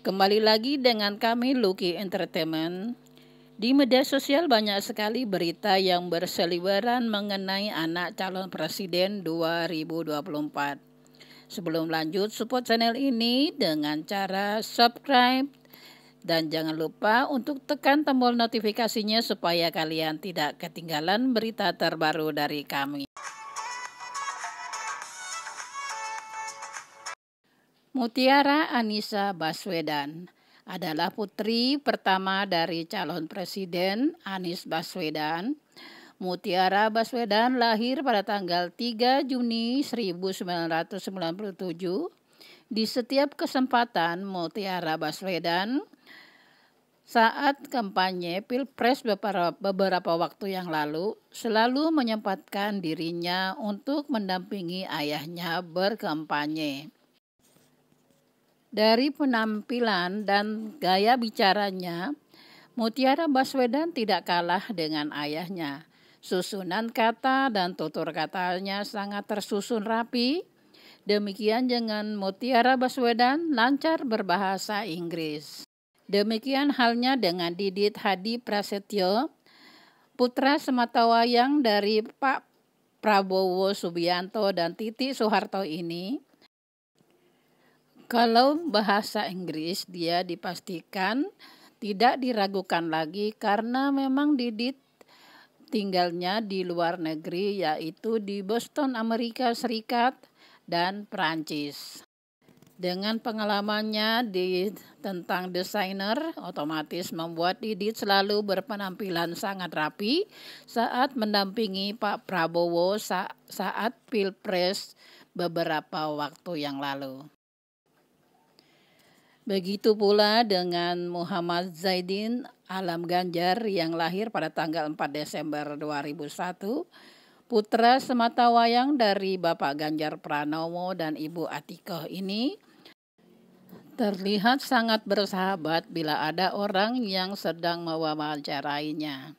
Kembali lagi dengan kami Lucky Entertainment. Di media sosial banyak sekali berita yang berseliweran mengenai anak calon presiden 2024. Sebelum lanjut, support channel ini dengan cara subscribe dan jangan lupa untuk tekan tombol notifikasinya supaya kalian tidak ketinggalan berita terbaru dari kami. Mutiara Anissa Baswedan adalah putri pertama dari calon presiden Anies Baswedan. Mutiara Baswedan lahir pada tanggal 3 Juni 1997. Di setiap kesempatan Mutiara Baswedan saat kampanye Pilpres beberapa, beberapa waktu yang lalu selalu menyempatkan dirinya untuk mendampingi ayahnya berkampanye. Dari penampilan dan gaya bicaranya, Mutiara Baswedan tidak kalah dengan ayahnya. Susunan kata dan tutur katanya sangat tersusun rapi. Demikian dengan Mutiara Baswedan lancar berbahasa Inggris. Demikian halnya dengan Didit Hadi Prasetyo, putra sematawayang dari Pak Prabowo Subianto dan Titi Soeharto ini kalau bahasa Inggris dia dipastikan tidak diragukan lagi karena memang Didit tinggalnya di luar negeri yaitu di Boston, Amerika Serikat dan Perancis. Dengan pengalamannya di tentang desainer, otomatis membuat Didit selalu berpenampilan sangat rapi saat mendampingi Pak Prabowo saat Pilpres beberapa waktu yang lalu. Begitu pula dengan Muhammad Zaidin Alam Ganjar yang lahir pada tanggal 4 Desember 2001, putra semata wayang dari Bapak Ganjar Pranowo dan Ibu Atikoh ini terlihat sangat bersahabat bila ada orang yang sedang mewawancarainya.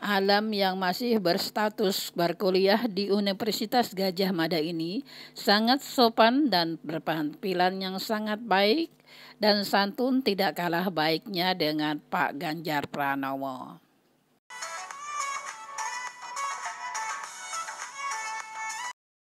Alam yang masih berstatus berkuliah di Universitas Gajah Mada ini sangat sopan dan berpampilan yang sangat baik dan santun tidak kalah baiknya dengan Pak Ganjar Pranowo.